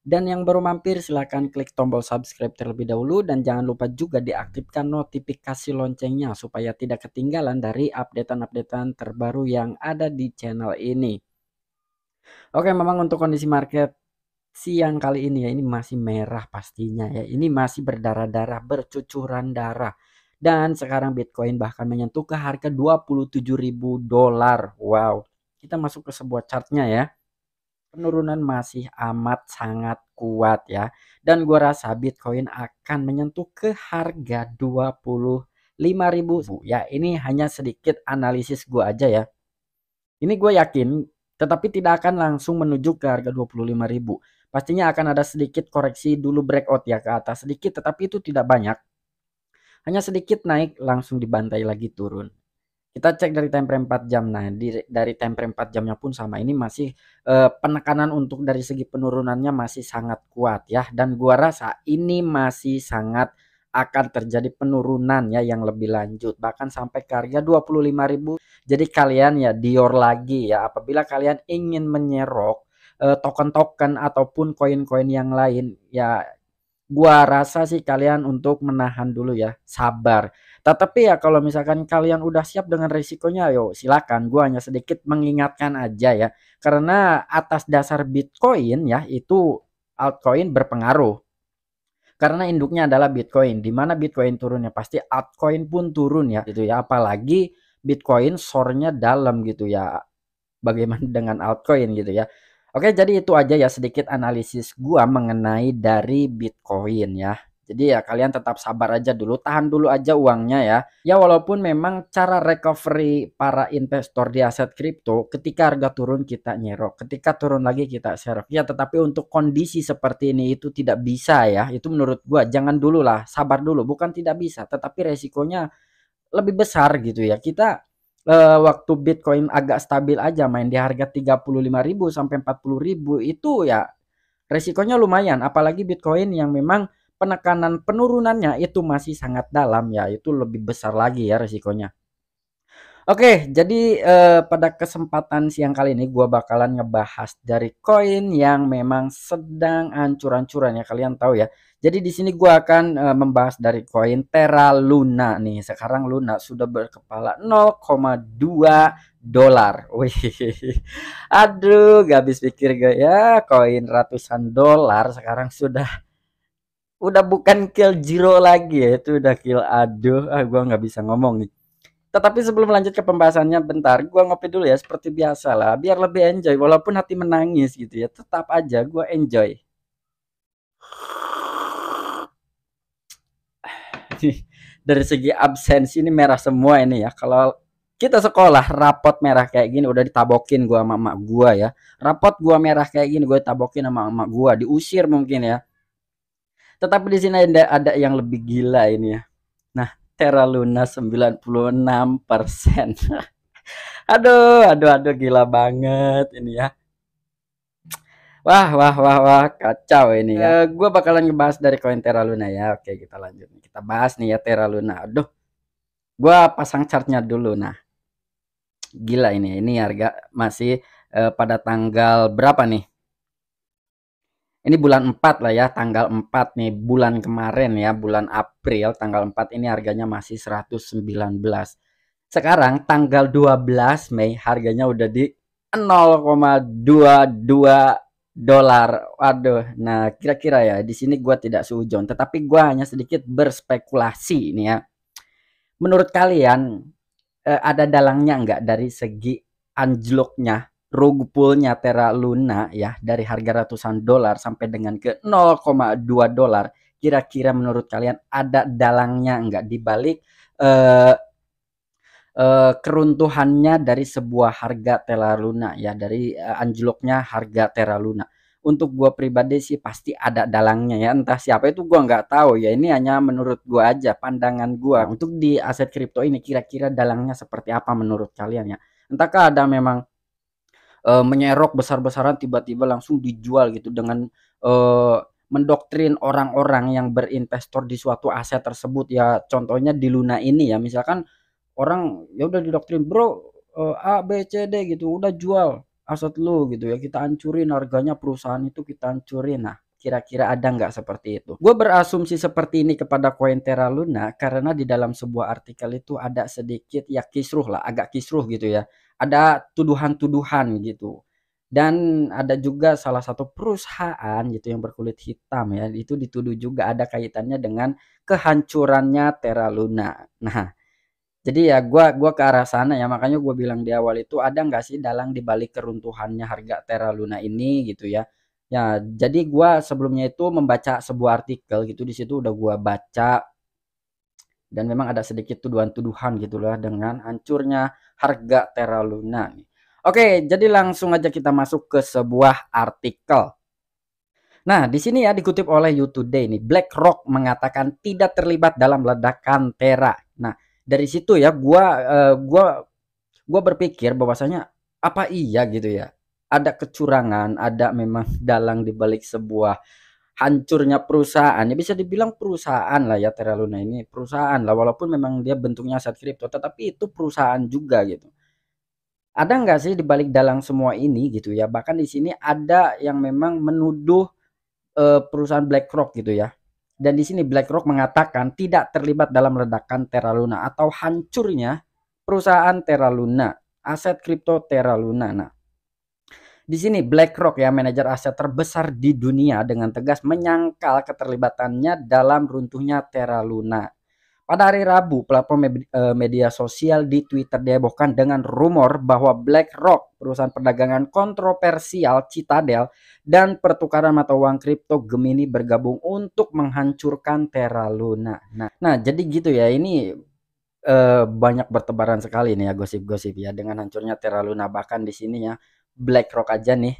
Dan yang baru mampir silahkan klik tombol subscribe terlebih dahulu dan jangan lupa juga diaktifkan notifikasi loncengnya supaya tidak ketinggalan dari updatean-updatean terbaru yang ada di channel ini. Oke memang untuk kondisi market siang kali ini ya ini masih merah pastinya ya ini masih berdarah-darah bercucuran darah dan sekarang Bitcoin bahkan menyentuh ke harga 27.000 dolar wow kita masuk ke sebuah chartnya ya penurunan masih amat sangat kuat ya. Dan gua rasa Bitcoin akan menyentuh ke harga 25.000. Ya, ini hanya sedikit analisis gua aja ya. Ini gue yakin tetapi tidak akan langsung menuju ke harga 25.000. Pastinya akan ada sedikit koreksi dulu breakout ya ke atas sedikit tetapi itu tidak banyak. Hanya sedikit naik langsung dibantai lagi turun kita cek dari time frame 4 jam. Nah, di, dari time frame 4 jamnya pun sama. Ini masih eh, penekanan untuk dari segi penurunannya masih sangat kuat ya. Dan gua rasa ini masih sangat akan terjadi penurunan ya yang lebih lanjut bahkan sampai ke harga 25.000. Jadi kalian ya Dior lagi ya apabila kalian ingin menyerok eh, token-token eh, ataupun koin-koin yang lain ya gua rasa sih kalian untuk menahan dulu ya sabar tetapi ya kalau misalkan kalian udah siap dengan risikonya, yo silakan. Gua hanya sedikit mengingatkan aja ya, karena atas dasar Bitcoin ya itu altcoin berpengaruh. Karena induknya adalah Bitcoin, di mana Bitcoin turunnya pasti altcoin pun turun ya, gitu ya. Apalagi Bitcoin sornya dalam gitu ya. Bagaimana dengan altcoin gitu ya? Oke, jadi itu aja ya sedikit analisis gua mengenai dari Bitcoin ya. Jadi ya kalian tetap sabar aja dulu, tahan dulu aja uangnya ya. Ya walaupun memang cara recovery para investor di aset kripto ketika harga turun kita nyerok, ketika turun lagi kita serok. Ya tetapi untuk kondisi seperti ini itu tidak bisa ya. Itu menurut gua jangan dulu lah, sabar dulu. Bukan tidak bisa, tetapi resikonya lebih besar gitu ya. Kita uh, waktu Bitcoin agak stabil aja main di harga 35.000 sampai 40.000 itu ya resikonya lumayan apalagi Bitcoin yang memang penekanan penurunannya itu masih sangat dalam ya itu lebih besar lagi ya resikonya Oke, jadi eh, pada kesempatan siang kali ini gua bakalan ngebahas dari koin yang memang sedang ancur-ancuran ya kalian tahu ya. Jadi di sini gua akan eh, membahas dari koin Terra Luna nih. Sekarang Luna sudah berkepala 0,2 dolar. Wih, aduh, gak habis pikir gue ya. Koin ratusan dolar sekarang sudah udah bukan kill Jiro lagi ya itu udah kill aduh ah gua nggak bisa ngomong nih tetapi sebelum lanjut ke pembahasannya bentar gua ngopi dulu ya seperti biasa lah biar lebih enjoy walaupun hati menangis gitu ya tetap aja gua enjoy dari segi absensi ini merah semua ini ya kalau kita sekolah rapot merah kayak gini udah ditabokin gua sama emak gua ya rapot gua merah kayak gini gue tabokin sama emak gua diusir mungkin ya tetapi di sini ada, ada yang lebih gila ini ya. Nah, Terra Luna 96%. aduh, aduh, aduh gila banget ini ya. Wah, wah, wah, wah, kacau ini ya. Uh, eh, gue bakalan ngebahas dari koin Terra Luna ya. Oke, kita lanjut. Kita bahas nih ya Terra Luna. Aduh, gue pasang chartnya dulu. Nah, gila ini. Ini harga masih uh, pada tanggal berapa nih? ini bulan 4 lah ya, tanggal 4 nih, bulan kemarin ya, bulan April tanggal 4 ini harganya masih 119. Sekarang tanggal 12 Mei harganya udah di 0,22 dolar. Waduh, nah kira-kira ya di sini gua tidak seujung, tetapi gua hanya sedikit berspekulasi ini ya. Menurut kalian eh, ada dalangnya nggak dari segi anjloknya rug pullnya Terra Luna ya dari harga ratusan dolar sampai dengan ke 0,2 dolar kira-kira menurut kalian ada dalangnya enggak dibalik eh, eh, keruntuhannya dari sebuah harga Terra Luna ya dari eh, anjloknya harga Terra Luna untuk gua pribadi sih pasti ada dalangnya ya entah siapa itu gua nggak tahu ya ini hanya menurut gua aja pandangan gua untuk di aset kripto ini kira-kira dalangnya seperti apa menurut kalian ya entahkah ada memang uh, menyerok besar-besaran tiba-tiba langsung dijual gitu dengan uh, mendoktrin orang-orang yang berinvestor di suatu aset tersebut ya contohnya di Luna ini ya misalkan orang ya udah didoktrin bro uh, A B C D gitu udah jual aset lu gitu ya kita hancurin harganya perusahaan itu kita hancurin nah kira-kira ada nggak seperti itu? Gue berasumsi seperti ini kepada koin Terra Luna karena di dalam sebuah artikel itu ada sedikit ya kisruh lah, agak kisruh gitu ya ada tuduhan-tuduhan gitu dan ada juga salah satu perusahaan gitu yang berkulit hitam ya itu dituduh juga ada kaitannya dengan kehancurannya Terra Luna. Nah, jadi ya gua gua ke arah sana ya makanya gua bilang di awal itu ada nggak sih dalang dibalik keruntuhannya harga Terra Luna ini gitu ya. Ya, jadi gua sebelumnya itu membaca sebuah artikel gitu di situ udah gua baca dan memang ada sedikit tuduhan-tuduhan gitulah dengan hancurnya harga Terra Luna Oke, jadi langsung aja kita masuk ke sebuah artikel. Nah, di sini ya dikutip oleh YouTube Today ini BlackRock mengatakan tidak terlibat dalam ledakan Terra. Nah, dari situ ya gua uh, gua gua berpikir bahwasanya apa iya gitu ya. Ada kecurangan, ada memang dalang di balik sebuah hancurnya perusahaan ya bisa dibilang perusahaan lah ya Terra Luna ini perusahaan lah walaupun memang dia bentuknya aset kripto tetapi itu perusahaan juga gitu ada nggak sih di balik dalang semua ini gitu ya bahkan di sini ada yang memang menuduh uh, perusahaan BlackRock gitu ya dan di sini BlackRock mengatakan tidak terlibat dalam ledakan Terra Luna atau hancurnya perusahaan Terra Luna aset kripto Terra Luna nah di sini BlackRock ya manajer aset terbesar di dunia dengan tegas menyangkal keterlibatannya dalam runtuhnya Terra Luna. Pada hari Rabu, platform eh, media sosial di Twitter dihebohkan dengan rumor bahwa BlackRock, perusahaan perdagangan kontroversial Citadel dan pertukaran mata uang kripto Gemini bergabung untuk menghancurkan Terra Luna. Nah, nah jadi gitu ya. Ini uh, banyak bertebaran sekali nih ya gosip-gosip ya dengan hancurnya Terra Luna bahkan di sini ya Black Rock aja nih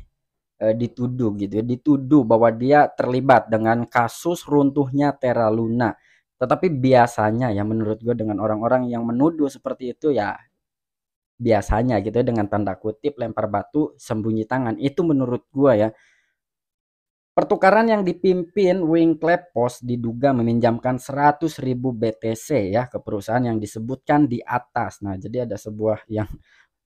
eh, dituduh gitu ya, dituduh bahwa dia terlibat dengan kasus runtuhnya Terra Luna. Tetapi biasanya ya menurut gue dengan orang-orang yang menuduh seperti itu ya biasanya gitu ya, dengan tanda kutip lempar batu sembunyi tangan itu menurut gue ya pertukaran yang dipimpin Wing Post diduga meminjamkan 100.000 BTC ya ke perusahaan yang disebutkan di atas nah jadi ada sebuah yang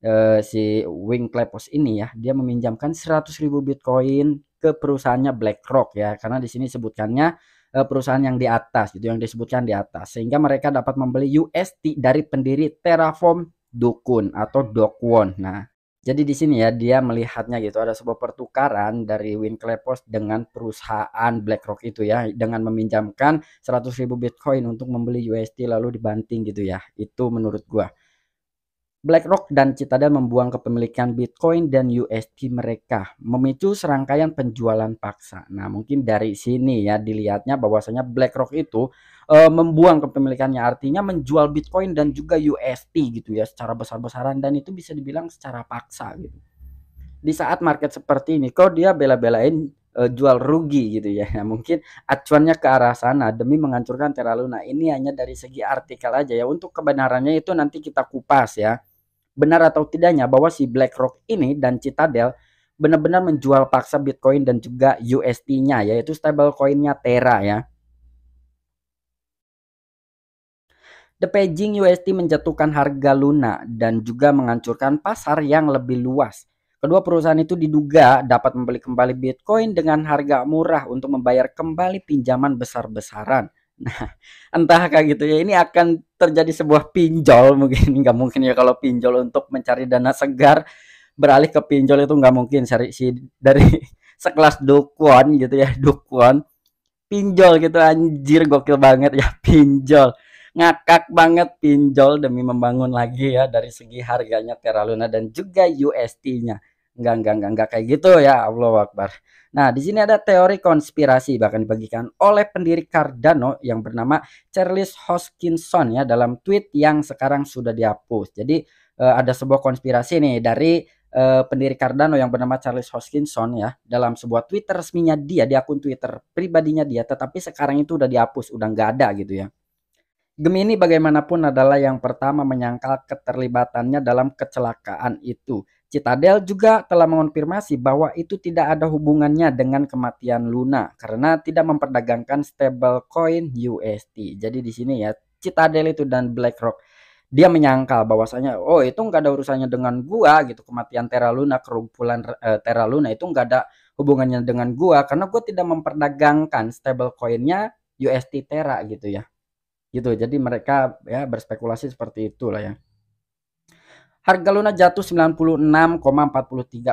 eh, si Wing Klepos ini ya, dia meminjamkan ribu Bitcoin ke perusahaannya BlackRock ya, karena di sini sebutkannya eh, perusahaan yang di atas gitu yang disebutkan di atas sehingga mereka dapat membeli UST dari pendiri Terraform Dukun atau Dokwon. Nah, jadi di sini ya dia melihatnya gitu ada sebuah pertukaran dari Klepos dengan perusahaan BlackRock itu ya dengan meminjamkan 100.000 Bitcoin untuk membeli USD lalu dibanting gitu ya. Itu menurut gua. BlackRock dan Citadel membuang kepemilikan Bitcoin dan UST mereka, memicu serangkaian penjualan paksa. Nah, mungkin dari sini ya dilihatnya bahwasanya BlackRock itu e, membuang kepemilikannya, artinya menjual Bitcoin dan juga UST gitu ya secara besar-besaran dan itu bisa dibilang secara paksa gitu. Di saat market seperti ini, kok dia bela-belain e, jual rugi gitu ya. Nah, mungkin acuannya ke arah sana demi menghancurkan Terra Luna. Ini hanya dari segi artikel aja ya. Untuk kebenarannya itu nanti kita kupas ya benar atau tidaknya bahwa si BlackRock ini dan Citadel benar-benar menjual paksa Bitcoin dan juga UST-nya yaitu stablecoin-nya Terra ya. The Beijing USD menjatuhkan harga Luna dan juga menghancurkan pasar yang lebih luas. Kedua perusahaan itu diduga dapat membeli kembali Bitcoin dengan harga murah untuk membayar kembali pinjaman besar-besaran. Nah, entah kayak gitu ya, ini akan terjadi sebuah pinjol mungkin nggak mungkin ya kalau pinjol untuk mencari dana segar beralih ke pinjol itu nggak mungkin dari si dari sekelas dukuan gitu ya dukuan pinjol gitu anjir gokil banget ya pinjol ngakak banget pinjol demi membangun lagi ya dari segi harganya Terra Luna dan juga UST-nya. Enggak, enggak, enggak, enggak kayak gitu ya, Allah Akbar. Nah, di sini ada teori konspirasi bahkan dibagikan oleh pendiri Cardano yang bernama Charles Hoskinson ya dalam tweet yang sekarang sudah dihapus. Jadi eh, ada sebuah konspirasi nih dari eh, pendiri Cardano yang bernama Charles Hoskinson ya dalam sebuah Twitter resminya dia di akun Twitter pribadinya dia, tetapi sekarang itu udah dihapus, udah nggak ada gitu ya. Gemini bagaimanapun adalah yang pertama menyangkal keterlibatannya dalam kecelakaan itu. Citadel juga telah mengonfirmasi bahwa itu tidak ada hubungannya dengan kematian Luna karena tidak memperdagangkan stablecoin UST. Jadi di sini ya Citadel itu dan BlackRock dia menyangkal bahwasanya oh itu nggak ada urusannya dengan gua gitu kematian Terra Luna kerumpulan eh, Terra Luna itu nggak ada hubungannya dengan gua karena gua tidak memperdagangkan stablecoinnya UST Terra gitu ya gitu jadi mereka ya berspekulasi seperti itulah ya Harga luna jatuh 96,43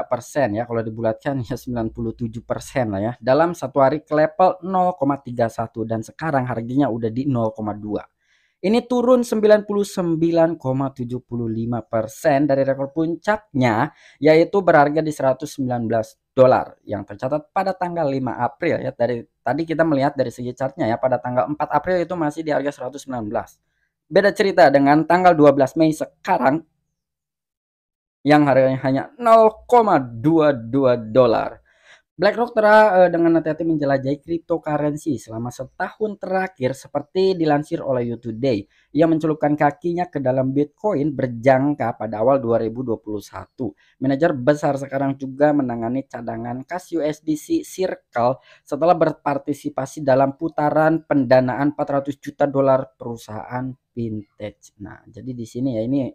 persen ya. Kalau dibulatkan ya 97 persen lah ya. Dalam satu hari ke level 0,31 dan sekarang harganya udah di 0,2. Ini turun 99,75 persen dari rekor puncaknya yaitu berharga di 119 dolar yang tercatat pada tanggal 5 April ya. Dari tadi kita melihat dari segi chartnya ya pada tanggal 4 April itu masih di harga 119. Beda cerita dengan tanggal 12 Mei sekarang yang harganya hanya 0,22 dolar. BlackRock telah eh, dengan hati-hati menjelajahi cryptocurrency selama setahun terakhir seperti dilansir oleh YouTube Today. Ia mencelupkan kakinya ke dalam Bitcoin berjangka pada awal 2021. Manajer besar sekarang juga menangani cadangan kas USDC Circle setelah berpartisipasi dalam putaran pendanaan 400 juta dolar perusahaan vintage. Nah, jadi di sini ya ini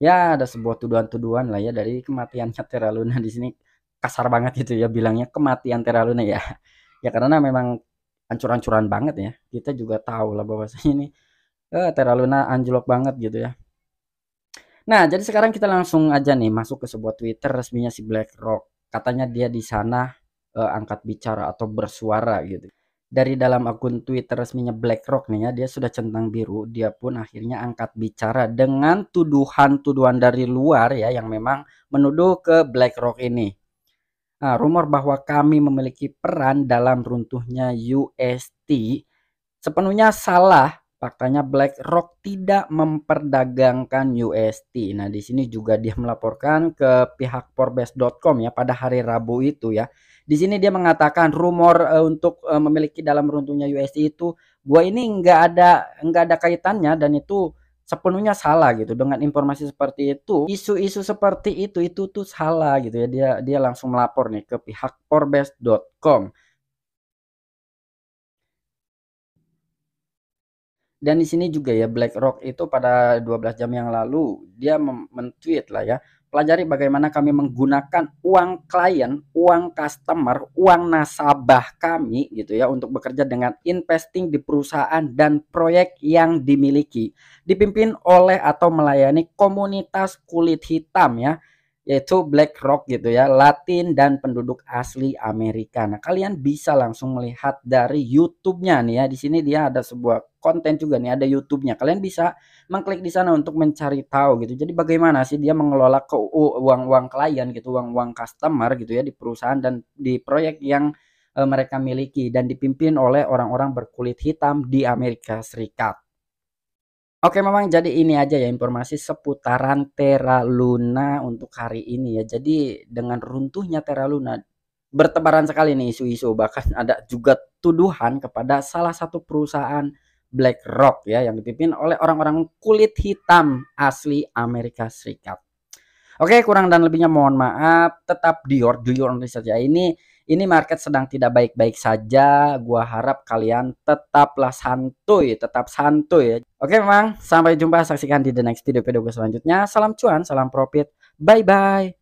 ya ada sebuah tuduhan-tuduhan lah ya dari kematian Tera Luna di sini kasar banget gitu ya bilangnya kematian Tera Luna ya. Ya karena memang ancur-ancuran banget ya. Kita juga tahu lah bahwasanya ini eh, Tera Luna anjlok banget gitu ya. Nah, jadi sekarang kita langsung aja nih masuk ke sebuah Twitter resminya si BlackRock. Katanya dia di sana eh, angkat bicara atau bersuara gitu dari dalam akun Twitter resminya BlackRock nih ya, dia sudah centang biru, dia pun akhirnya angkat bicara dengan tuduhan-tuduhan dari luar ya yang memang menuduh ke BlackRock ini. Nah, rumor bahwa kami memiliki peran dalam runtuhnya UST sepenuhnya salah. Faktanya BlackRock tidak memperdagangkan UST. Nah, di sini juga dia melaporkan ke pihak forbes.com ya pada hari Rabu itu ya di sini dia mengatakan rumor uh, untuk uh, memiliki dalam runtuhnya USD itu gua ini nggak ada nggak ada kaitannya dan itu sepenuhnya salah gitu dengan informasi seperti itu isu-isu seperti itu itu tuh salah gitu ya dia dia langsung melapor nih ke pihak forbes.com dan di sini juga ya BlackRock itu pada 12 jam yang lalu dia men-tweet lah ya pelajari bagaimana kami menggunakan uang klien, uang customer, uang nasabah kami gitu ya untuk bekerja dengan investing di perusahaan dan proyek yang dimiliki, dipimpin oleh atau melayani komunitas kulit hitam ya yaitu black rock gitu ya, Latin dan penduduk asli Amerika. Nah, kalian bisa langsung melihat dari YouTube-nya nih ya. Di sini dia ada sebuah konten juga nih, ada YouTube-nya. Kalian bisa mengklik di sana untuk mencari tahu gitu. Jadi bagaimana sih dia mengelola ke uang-uang klien gitu, uang-uang customer gitu ya di perusahaan dan di proyek yang eh, mereka miliki dan dipimpin oleh orang-orang berkulit hitam di Amerika Serikat. Oke memang jadi ini aja ya informasi seputaran Terra Luna untuk hari ini ya. Jadi dengan runtuhnya Terra Luna bertebaran sekali nih isu-isu bahkan ada juga tuduhan kepada salah satu perusahaan BlackRock ya yang dipimpin oleh orang-orang kulit hitam asli Amerika Serikat. Oke, kurang dan lebihnya mohon maaf. Tetap dior, dior your research ya. Ini ini market sedang tidak baik-baik saja. Gua harap kalian tetaplah santuy, tetap santuy ya. Oke memang, sampai jumpa saksikan di the next video video gue selanjutnya. Salam cuan, salam profit. Bye bye.